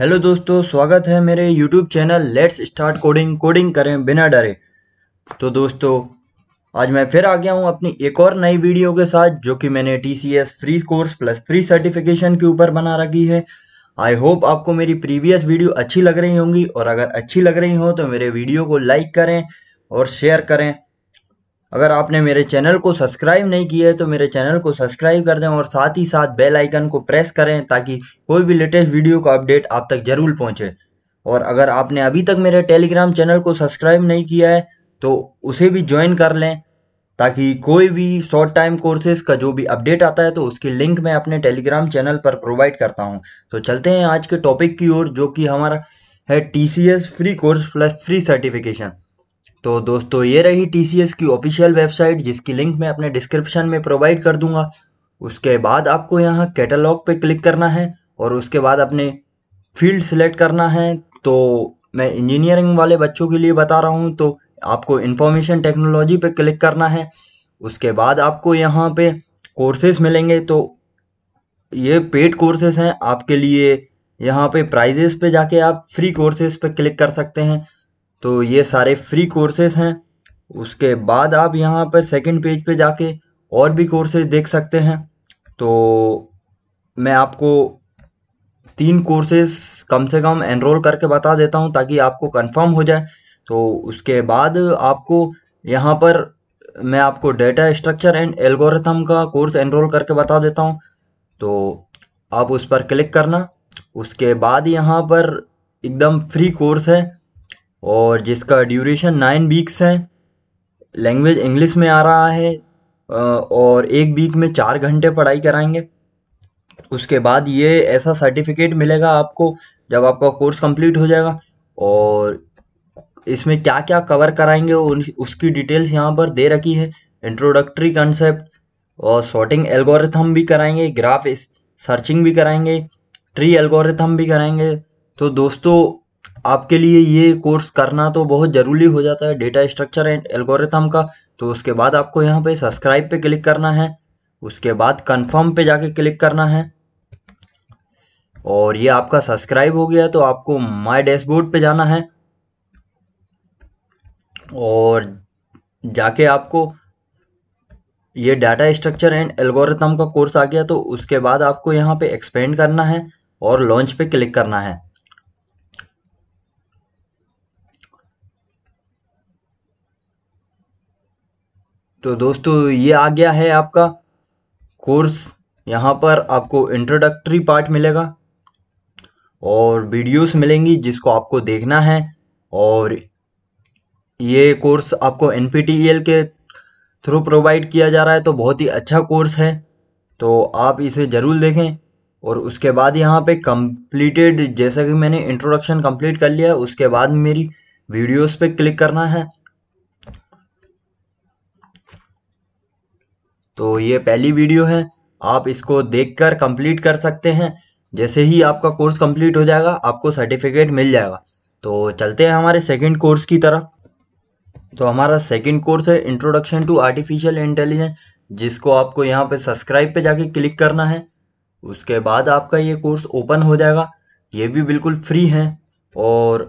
hello दोस्तों स्वागत है मेरे YouTube channel let's start coding coding करें बिना डरे तो दोस्तों आज मैं फिर आ गया हूं अपनी एक और नई वीडियो के साथ जो कि मैंने T C S free course plus free certification के ऊपर बना रखी है आई होप आपको मेरी प्रीवियस वीडियो अच्छी लग रही होंगी और अगर अच्छी लग रही हो तो मेरे वीडियो को लाइक करें और शेयर करें अगर आपने मेरे चैनल को सब्सक्राइब नहीं किया है तो मेरे चैनल को सब्सक्राइब कर दें और साथ ही साथ बेल आइकन को प्रेस करें ताकि कोई भी लेटेस्ट वीडियो का अपडेट आप तक ज़रूर पहुंचे और अगर आपने अभी तक मेरे टेलीग्राम चैनल को सब्सक्राइब नहीं किया है तो उसे भी ज्वाइन कर लें ताकि कोई भी शॉर्ट टाइम कोर्सेज का जो भी अपडेट आता है तो उसकी लिंक मैं अपने टेलीग्राम चैनल पर प्रोवाइड करता हूँ तो चलते हैं आज के टॉपिक की ओर जो कि हमारा है T free course plus free certification तो दोस्तों ये रही टी की ऑफिशियल वेबसाइट जिसकी लिंक मैं अपने डिस्क्रिप्शन में प्रोवाइड कर दूंगा उसके बाद आपको यहाँ कैटलॉग पे क्लिक करना है और उसके बाद अपने फील्ड सिलेक्ट करना है तो मैं इंजीनियरिंग वाले बच्चों के लिए बता रहा हूँ तो आपको इन्फॉर्मेशन टेक्नोलॉजी पे क्लिक करना है उसके बाद आपको यहाँ पे कोर्सेज मिलेंगे तो ये पेड कोर्सेज हैं आपके लिए यहाँ पे प्राइजेस पे जाके आप फ्री कोर्सेज पे क्लिक कर सकते हैं तो ये सारे फ्री कोर्सेज हैं उसके बाद आप यहाँ पर सेकंड पेज पे जाके और भी कोर्सेज देख सकते हैं तो मैं आपको तीन कोर्सेस कम से कम एनरोल करके बता देता हूँ ताकि आपको कंफर्म हो जाए तो उसके बाद आपको यहाँ पर मैं आपको डेटा स्ट्रक्चर एंड एल्गोरिथम का कोर्स एनरोल करके बता देता हूँ तो आप उस पर क्लिक करना उसके बाद यहाँ पर एकदम फ्री कोर्स है और जिसका ड्यूरेशन नाइन वीक्स है लैंग्वेज इंग्लिश में आ रहा है और एक वीक में चार घंटे पढ़ाई कराएंगे उसके बाद ये ऐसा सर्टिफिकेट मिलेगा आपको जब आपका कोर्स कंप्लीट हो जाएगा और इसमें क्या क्या कवर कराएंगे उन उसकी डिटेल्स यहाँ पर दे रखी है इंट्रोडक्टरी कंसेप्ट और सॉर्टिंग एल्गोरिथम भी कराएंगे ग्राफ सर्चिंग भी कराएंगे ट्री एल्गोरिथम भी कराएंगे तो दोस्तों आपके लिए ये कोर्स करना तो बहुत ज़रूरी हो जाता है डेटा स्ट्रक्चर एंड एल्गोरिथम का तो उसके बाद आपको यहाँ पे सब्सक्राइब पे क्लिक करना है उसके बाद कंफर्म पे जाके क्लिक करना है और ये आपका सब्सक्राइब हो गया तो आपको माय डैशबोर्ड पे जाना है और जाके आपको ये डाटा स्ट्रक्चर एंड एल्गोरिथम का कोर्स आ गया तो उसके बाद आपको यहाँ पे एक्सपेंड करना है और लॉन्च पे क्लिक करना है तो दोस्तों ये आ गया है आपका कोर्स यहाँ पर आपको इंट्रोडक्टरी पार्ट मिलेगा और वीडियोस मिलेंगी जिसको आपको देखना है और ये कोर्स आपको एन e के थ्रू प्रोवाइड किया जा रहा है तो बहुत ही अच्छा कोर्स है तो आप इसे ज़रूर देखें और उसके बाद यहाँ पे कंप्लीटेड जैसा कि मैंने इंट्रोडक्शन कंप्लीट कर लिया उसके बाद मेरी वीडियोस पे क्लिक करना है तो ये पहली वीडियो है आप इसको देखकर कंप्लीट कर सकते हैं जैसे ही आपका कोर्स कंप्लीट हो जाएगा आपको सर्टिफिकेट मिल जाएगा तो चलते हैं हमारे सेकंड कोर्स की तरफ तो हमारा सेकंड कोर्स है इंट्रोडक्शन टू आर्टिफिशियल इंटेलिजेंस जिसको आपको यहाँ पे सब्सक्राइब पे जाके क्लिक करना है उसके बाद आपका ये कोर्स ओपन हो जाएगा ये भी बिल्कुल फ्री है और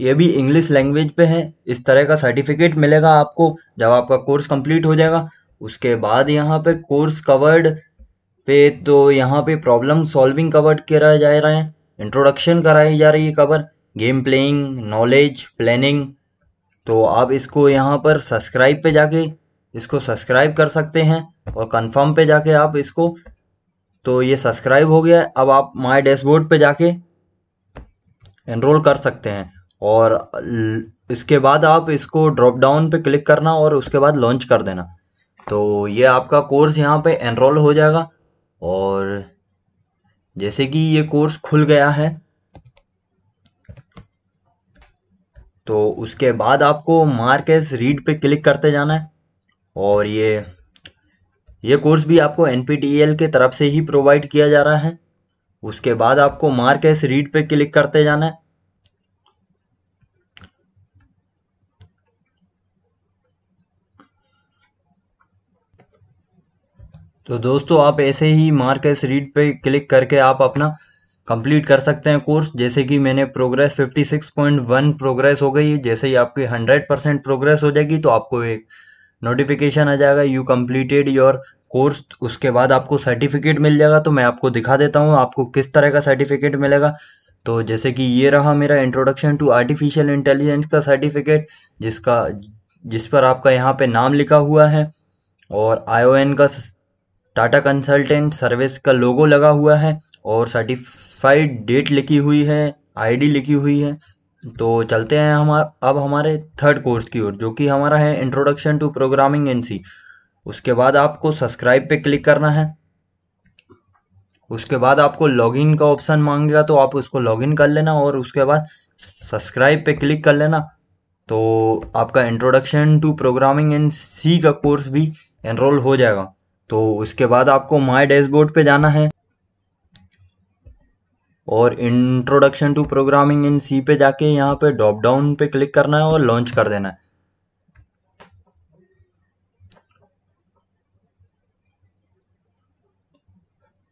ये भी इंग्लिश लैंग्वेज पे है इस तरह का सर्टिफिकेट मिलेगा आपको जब आपका कोर्स कंप्लीट हो जाएगा उसके बाद यहाँ पे कोर्स कवर्ड पे तो यहाँ पे प्रॉब्लम सॉल्विंग कवर्ड कराए जा रहा है इंट्रोडक्शन कराई जा रही है cover game playing knowledge planning तो आप इसको यहाँ पर सब्सक्राइब पे जाके इसको सब्सक्राइब कर सकते हैं और कंफर्म पे जाके आप इसको तो ये सब्सक्राइब हो गया अब आप माय डैशबोर्ड पे जाके एनरोल कर सकते हैं और इसके बाद आप इसको ड्रॉप डाउन पे क्लिक करना और उसके बाद लॉन्च कर देना तो ये आपका कोर्स यहाँ पे एनरोल हो जाएगा और जैसे कि ये कोर्स खुल गया है तो उसके बाद आपको मार्क रीड पे क्लिक करते जाना है और ये ये कोर्स भी आपको एन e के तरफ से ही प्रोवाइड किया जा रहा है उसके बाद आपको मार्क एस रीड पे क्लिक करते जाना है तो दोस्तों आप ऐसे ही मार्क एस रीड पे क्लिक करके आप अपना कंप्लीट कर सकते हैं कोर्स जैसे कि मैंने प्रोग्रेस 56.1 प्रोग्रेस हो गई जैसे ही आपकी 100 परसेंट प्रोग्रेस हो जाएगी तो आपको एक नोटिफिकेशन आ जाएगा यू कंप्लीटेड योर कोर्स उसके बाद आपको सर्टिफिकेट मिल जाएगा तो मैं आपको दिखा देता हूँ आपको किस तरह का सर्टिफिकेट मिलेगा तो जैसे कि ये रहा मेरा इंट्रोडक्शन टू आर्टिफिशियल इंटेलिजेंस का सर्टिफिकेट जिसका जिस पर आपका यहाँ पे नाम लिखा हुआ है और आई का टाटा कंसल्टेंट सर्विस का लोगो लगा हुआ है और सर्टिफाइड डेट लिखी हुई है आईडी लिखी हुई है तो चलते हैं हम अब हमारे थर्ड कोर्स की ओर जो कि हमारा है introduction to programming in C उसके बाद आपको सब्सक्राइब पे क्लिक करना है उसके बाद आपको लॉगिन का ऑप्शन मांगेगा तो आप उसको लॉगिन कर लेना और उसके बाद सब्सक्राइब पे क्लिक कर लेना तो आपका introduction to programming in C का कोर्स भी एनरोल हो जाएगा तो उसके बाद आपको माय डैशबोर्ड पे जाना है और introduction to programming in C पे जाके यहाँ पे ड्रॉप डाउन पे क्लिक करना है और लॉन्च कर देना है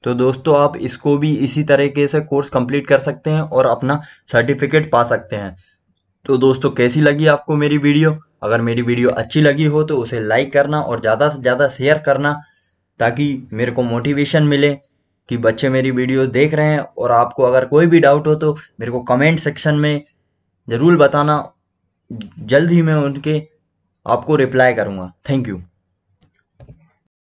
तो दोस्तों आप इसको भी इसी तरीके से कोर्स कंप्लीट कर सकते हैं और अपना सर्टिफिकेट पा सकते हैं तो दोस्तों कैसी लगी आपको मेरी वीडियो अगर मेरी वीडियो अच्छी लगी हो तो उसे लाइक करना और ज़्यादा से ज़्यादा शेयर करना ताकि मेरे को मोटिवेशन मिले कि बच्चे मेरी वीडियो देख रहे हैं और आपको अगर कोई भी डाउट हो तो मेरे को कमेंट सेक्शन में ज़रूर बताना जल्द ही मैं उनके आपको रिप्लाई करूँगा थैंक यू